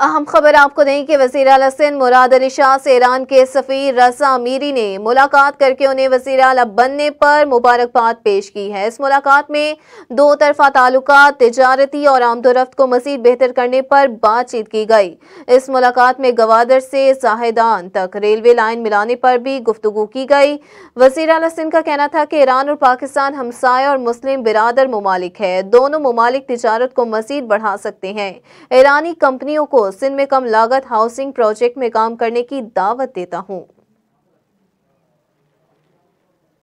अहम खबर आपको दें कि वजीर अल मुराद अली शाह से ईरान के सफ़ीर रसा मीरी ने मुलाकात करके उन्हें वजीर अल बनने पर मुबारकबाद पेश की है इस मुलाकात में दो तरफा ताल्लुक तजारती और आमदोरफ्त को मजीद बेहतर करने पर बातचीत की गई इस मुलाकात में गवादर से जाहिदान तक रेलवे लाइन मिलाने पर भी गुफ्तु की गई वजीर अल हसन का कहना था कि ईरान और पाकिस्तान हमसाय और मुस्लिम बिरादर ममालिक है दोनों ममालिक तजारत को मजीद बढ़ा सकते हैं ईरानी कंपनियों को सिंध सिन में कम लागत हाउसिंग प्रोजेक्ट में काम करने की दावत देता हूँ